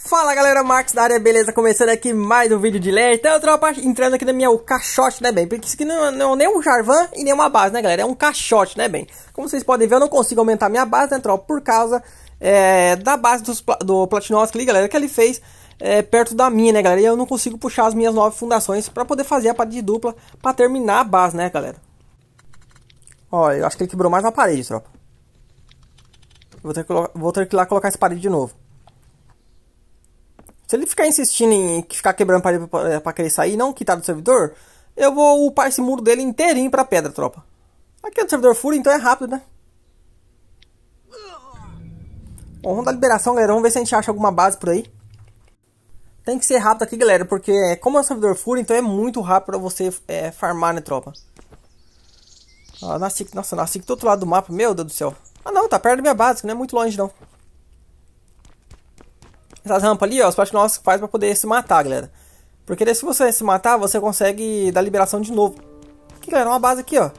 Fala galera, Max da área, beleza? Começando aqui mais um vídeo de LED. Então, tropa, entrando aqui na minha caixote, né, bem? Porque isso aqui não, não é nem um Jarvan e nem uma base, né, galera? É um caixote, né, bem? Como vocês podem ver, eu não consigo aumentar minha base, né, tropa? Por causa é, da base dos, do Platinovski ali, galera, que ele fez é, perto da minha, né, galera? E eu não consigo puxar as minhas nove fundações para poder fazer a parte de dupla para terminar a base, né, galera? Olha, eu acho que ele quebrou mais uma parede, tropa. Vou ter que, vou ter que ir lá colocar essa parede de novo. Se ele ficar insistindo em ficar quebrando parede pra, é, pra querer sair, não quitar do servidor, eu vou upar esse muro dele inteirinho pra pedra, tropa. Aqui é do servidor furo, então é rápido, né? Bom, vamos dar liberação, galera. Vamos ver se a gente acha alguma base por aí. Tem que ser rápido aqui, galera, porque é, como é um servidor furo, então é muito rápido pra você é, farmar, né, tropa? nasci, nossa, nasci do outro lado do mapa. Meu Deus do céu. Ah, não, tá perto da minha base, não é muito longe, não. Essas rampas ali, ó, os que faz pra poder se matar, galera. Porque daí, se você se matar, você consegue dar liberação de novo. Aqui, galera, uma base aqui, ó.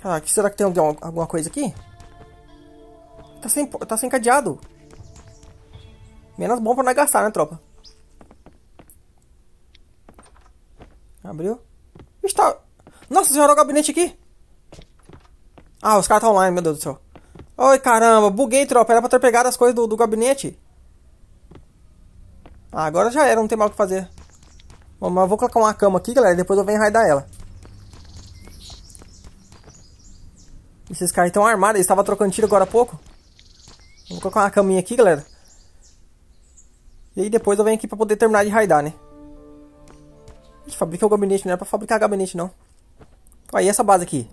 Cara, será que tem alguma coisa aqui? Tá sem, tá sem cadeado. Menos bom pra não gastar, né, tropa? Abriu. Está... Nossa senhora, o gabinete aqui. Ah, os caras estão tá online, meu Deus do céu. Oi caramba, buguei, tropa. Era pra ter pegado as coisas do, do gabinete. Ah, agora já era, não tem mal o que fazer. Bom, mas eu vou colocar uma cama aqui, galera, depois eu venho raidar ela. Esses caras estão armados, eles estavam trocando tiro agora há pouco. Vou colocar uma caminha aqui, galera. E aí depois eu venho aqui pra poder terminar de raidar, né? A gente fabrica o gabinete, não era pra fabricar gabinete, não. Aí essa base aqui.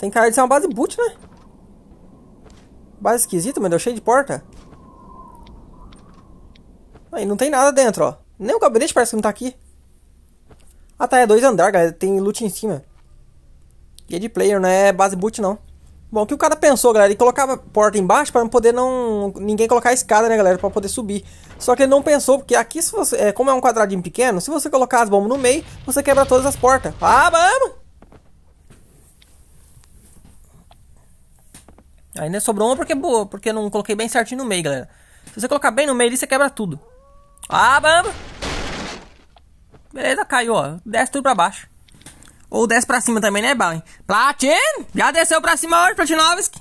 Tem cara de ser uma base boot, né? Base esquisita, mas deu cheio de porta. Aí não tem nada dentro, ó. Nem o gabinete parece que não tá aqui. Ah tá, é dois andar, galera. Tem loot em cima. E é de player, não é base boot, não. Bom, o que o cara pensou, galera? Ele colocava porta embaixo para não poder não... Ninguém colocar a escada, né, galera? para poder subir. Só que ele não pensou, porque aqui, se você... É, como é um quadradinho pequeno, se você colocar as bombas no meio, você quebra todas as portas. Ah, vamos! Ainda né, sobrou uma porque é boa, porque eu não coloquei bem certinho no meio, galera. Se você colocar bem no meio ali, você quebra tudo. Ah, bamba! Beleza, caiu, ó. Desce tudo pra baixo. Ou desce pra cima também, né, Balin? Platin! Já desceu pra cima hoje, Platinovski!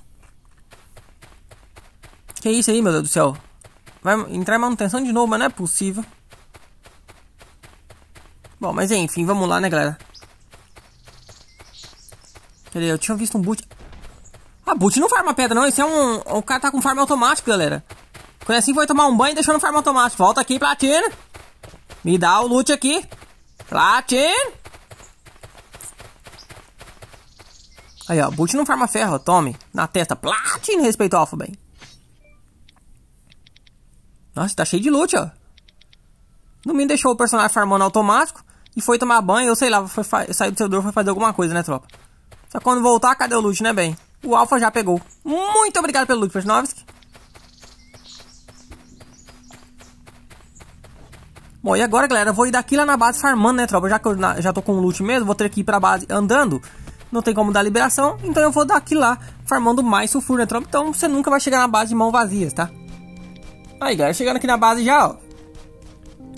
Que isso aí, meu Deus do céu? Vai entrar em manutenção de novo, mas não é possível. Bom, mas enfim, vamos lá, né, galera? Cadê? Eu tinha visto um boot... Mas ah, boot não farma pedra, não. Esse é um. O cara tá com farm automático, galera. Quando é assim foi tomar um banho e deixou no farm automático. Volta aqui, platina. Me dá o loot aqui. Platina. Aí, ó. Boot não farma ferro, ó. Tome. Na testa. Platina, respeito ao alfa, bem. Nossa, tá cheio de loot, ó. No mínimo deixou o personagem farmando automático e foi tomar banho, eu sei lá, foi, saiu do seu dor foi fazer alguma coisa, né, tropa? Só quando voltar, cadê o loot, né, bem? O Alfa já pegou. Muito obrigado pelo loot, Pesnovski. Bom, e agora, galera, eu vou ir daqui lá na base farmando, né, tropa? Já que eu já tô com o loot mesmo, vou ter que ir pra base andando. Não tem como dar liberação, então eu vou daqui lá farmando mais sulfuro, né, tropa? Então você nunca vai chegar na base de mão vazias, tá? Aí, galera, chegando aqui na base já, ó.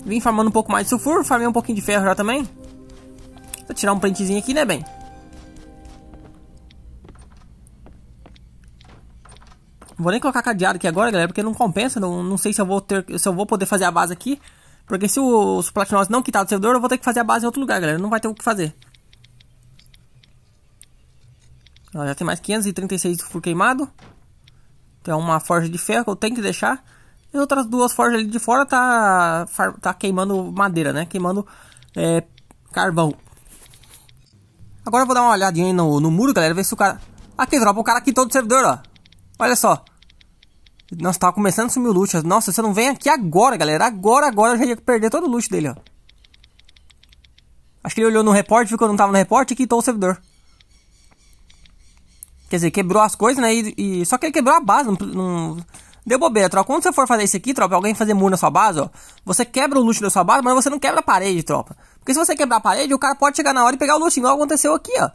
Vim farmando um pouco mais de sulfuro, farmei um pouquinho de ferro já também. Vou tirar um printzinho aqui, né, bem? Não vou nem colocar cadeado aqui agora, galera, porque não compensa. Não, não sei se eu vou ter, se eu vou poder fazer a base aqui. Porque se os platinos não quitar do servidor, eu vou ter que fazer a base em outro lugar, galera. Não vai ter o que fazer. Ó, já tem mais 536 de furo queimado. Tem uma forja de ferro que eu tenho que deixar. E outras duas forjas ali de fora tá, tá queimando madeira, né? Queimando é, carvão. Agora eu vou dar uma olhadinha no, no muro, galera. Ver se o cara... Aqui, dropa o cara todo o servidor, ó. Olha só. Nossa, tava começando a sumir o loot. Nossa, você não vem aqui agora, galera. Agora, agora eu já ia perder todo o loot dele, ó. Acho que ele olhou no report, viu que eu não tava no report e quitou o servidor. Quer dizer, quebrou as coisas, né? E, e... Só que ele quebrou a base, não, não... Deu bobeira, tropa. Quando você for fazer isso aqui, tropa, alguém fazer muro na sua base, ó. Você quebra o loot da sua base, mas você não quebra a parede, tropa. Porque se você quebrar a parede, o cara pode chegar na hora e pegar o loot, igual aconteceu aqui, ó.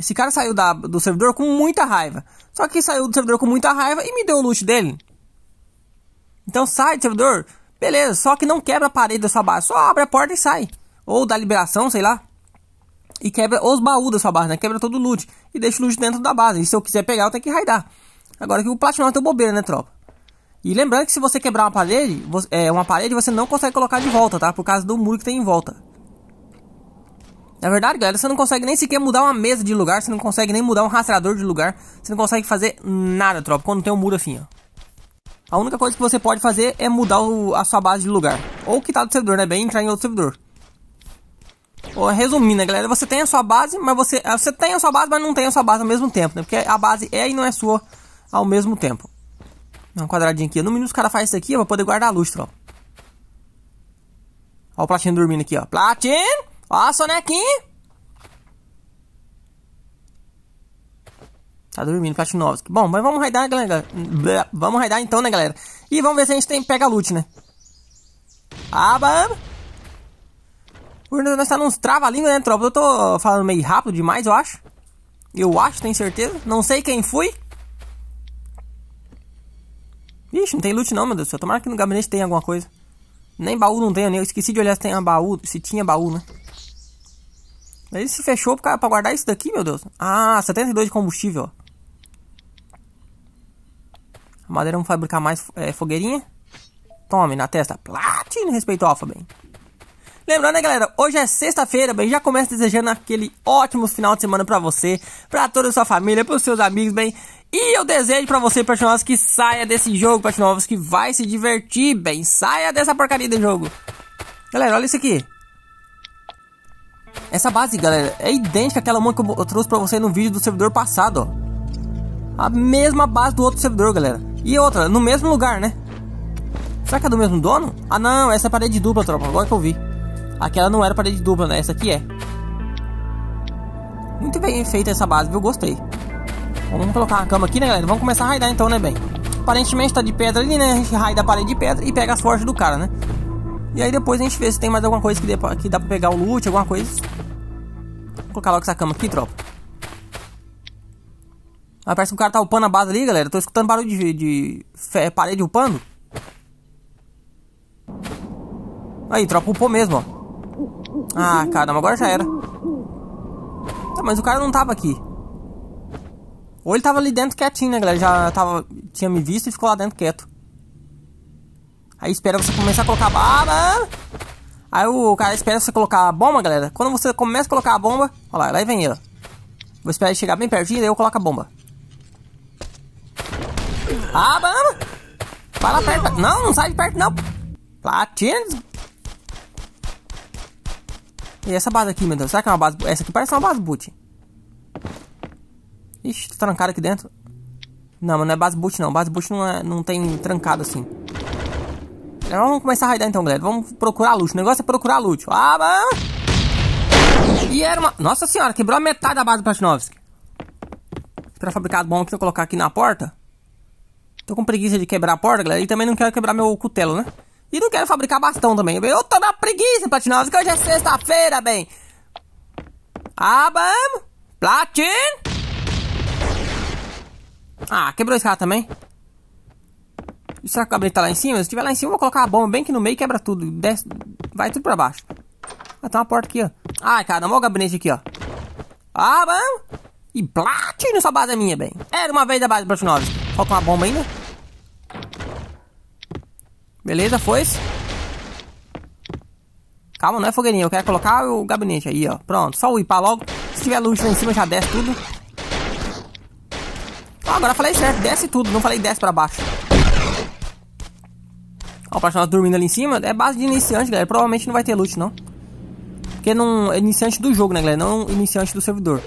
Esse cara saiu da, do servidor com muita raiva. Só que saiu do servidor com muita raiva e me deu o loot dele. Então sai do servidor, beleza, só que não quebra a parede da sua base, só abre a porta e sai. Ou dá liberação, sei lá. E quebra os baús da sua base, né? Quebra todo o loot. E deixa o loot dentro da base. E se eu quiser pegar, eu tenho que raidar. Agora que o Platinum é bobeira, né, tropa? E lembrando que se você quebrar uma parede, você, é, uma parede, você não consegue colocar de volta, tá? Por causa do muro que tem em volta. Na verdade, galera, você não consegue nem sequer mudar uma mesa de lugar, você não consegue nem mudar um rastreador de lugar, você não consegue fazer nada, tropa, quando tem um muro assim, ó. A única coisa que você pode fazer é mudar o, a sua base de lugar. Ou quitar do servidor, né? Bem, entrar em outro servidor. Ou, resumindo, né, galera, você tem a sua base, mas você, ah, você tem a sua base, mas não tem a sua base ao mesmo tempo, né? Porque a base é e não é sua ao mesmo tempo. Um quadradinho aqui. No mínimo os caras fazem isso aqui, pra poder guardar a luz, tropa. Ó o Platino dormindo aqui, ó. Platino! Ó, sonequinho. Tá dormindo, Platinovski. Bom, mas vamos raidar, galera. Vamos raidar então, né, galera? E vamos ver se a gente tem pega loot, né? Aba! Ah, Por nós tá nos trava-língua, né, tropa? Eu tô falando meio rápido demais, eu acho. Eu acho, tenho certeza. Não sei quem fui. Ixi, não tem loot não, meu Deus do céu. Tomara que no gabinete tenha alguma coisa. Nem baú não tenho, né? Eu esqueci de olhar se, tem baú, se tinha baú, né? Ele se fechou pra, pra guardar isso daqui, meu Deus. Ah, 72 de combustível. A madeira vamos fabricar mais é, fogueirinha. Tome, na testa. Platino, respeito ao alfa, bem. Lembrando, né, galera? Hoje é sexta-feira, bem. Já começa desejando aquele ótimo final de semana pra você, pra toda a sua família, pros seus amigos, bem. E eu desejo pra você, novos que saia desse jogo, novos que vai se divertir, bem. Saia dessa porcaria de jogo. Galera, olha isso aqui. Essa base, galera, é idêntica àquela uma que eu trouxe pra você no vídeo do servidor passado, ó. A mesma base do outro servidor, galera. E outra, no mesmo lugar, né? Será que é do mesmo dono? Ah, não, essa é parede dupla, tropa. Agora que eu vi. Aquela não era parede dupla, né? Essa aqui é. Muito bem feita essa base, viu? Gostei. Vamos colocar a cama aqui, né, galera? Vamos começar a raidar então, né, bem? Aparentemente tá de pedra ali, né? A gente raida a parede de pedra e pega as forjas do cara, né? E aí depois a gente vê se tem mais alguma coisa que dê que dá pra pegar o loot, alguma coisa. Vou colocar logo essa cama aqui, tropa. Ah, parece que o cara tá upando a base ali, galera. tô escutando barulho de, de, de parede upando. Aí, tropa upou mesmo, ó. Ah, caramba, agora já era. Tá, mas o cara não tava aqui. Ou ele tava ali dentro quietinho, né, galera? Já tava, tinha me visto e ficou lá dentro quieto. Aí espera você começar a colocar a bomba. Aí o cara espera você colocar a bomba, galera. Quando você começa a colocar a bomba... Olha lá, lá vem ela. Vou esperar ele chegar bem pertinho, daí eu coloco a bomba. Ah, bomba! Vai lá perto. Não, não sai de perto, não. Lá, E essa base aqui, meu Deus? Será que é uma base... Essa aqui parece uma base boot. Ixi, tô trancado aqui dentro. Não, mas não é base boot, não. Base boot não, é, não tem trancado assim vamos começar a raidar então, galera. Vamos procurar loot. O negócio é procurar loot. Ah, ah. E era uma... Nossa senhora, quebrou a metade da base do Platinovski. Pra fabricar bom que eu colocar aqui na porta. Tô com preguiça de quebrar a porta, galera. E também não quero quebrar meu cutelo, né? E não quero fabricar bastão também. Eu tô na preguiça, Platinovski. Hoje é sexta-feira, bem. Ah, vamos. Platin. Ah, quebrou esse cara também. Será que o gabinete tá lá em cima? Se tiver lá em cima, eu vou colocar a bomba bem aqui no meio e quebra tudo. Desce, vai tudo pra baixo. Ah, tem uma porta aqui, ó. Ai, cara, não o gabinete aqui, ó. Ah, bom. E platino essa base é minha, bem. Era uma vez da base Brush 9. Falta uma bomba ainda. Beleza, foi. -se. Calma, não é fogueirinha. Eu quero colocar o gabinete aí, ó. Pronto, só o ipar logo. Se tiver luz lá em cima, já desce tudo. Ah, agora falei certo. Desce tudo. Não falei desce pra baixo. Ó, o personagem dormindo ali em cima. É base de iniciante, galera. Provavelmente não vai ter loot, não. Porque não é iniciante do jogo, né, galera? Não iniciante do servidor.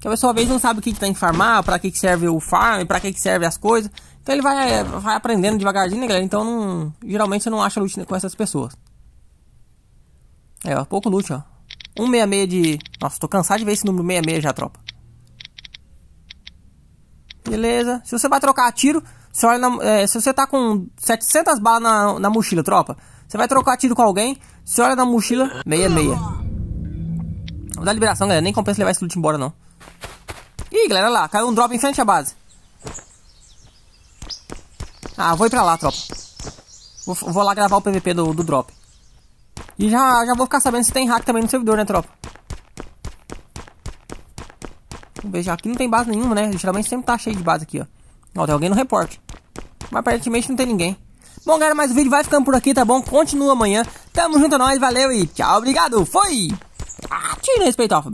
Que a pessoa às vezes não sabe o que, que tem que farmar, pra que, que serve o farm, pra que, que serve as coisas. Então ele vai, vai aprendendo devagarzinho, né, galera? Então não, geralmente você não acha loot com essas pessoas. É, ó, pouco loot, ó. 166 de... Nossa, tô cansado de ver esse número 66 já, tropa. Beleza. Se você vai trocar tiro, você olha na, é, se você tá com 700 balas na, na mochila, tropa, você vai trocar tiro com alguém, você olha na mochila, meia, meia. Vou dar liberação, galera. Nem compensa levar esse loot embora, não. Ih, galera, olha lá. Caiu um drop em frente à base. Ah, vou ir pra lá, tropa. Vou, vou lá gravar o PVP do, do drop. E já, já vou ficar sabendo se tem hack também no servidor, né, tropa? Vamos ver, já aqui não tem base nenhuma, né? Geralmente sempre tá cheio de base aqui, ó. Não, tem alguém no reporte. Mas aparentemente não tem ninguém. Bom, galera, mais o vídeo vai ficando por aqui, tá bom? Continua amanhã. Tamo junto, nós. Valeu e tchau. Obrigado. Foi. Ah, tira respeito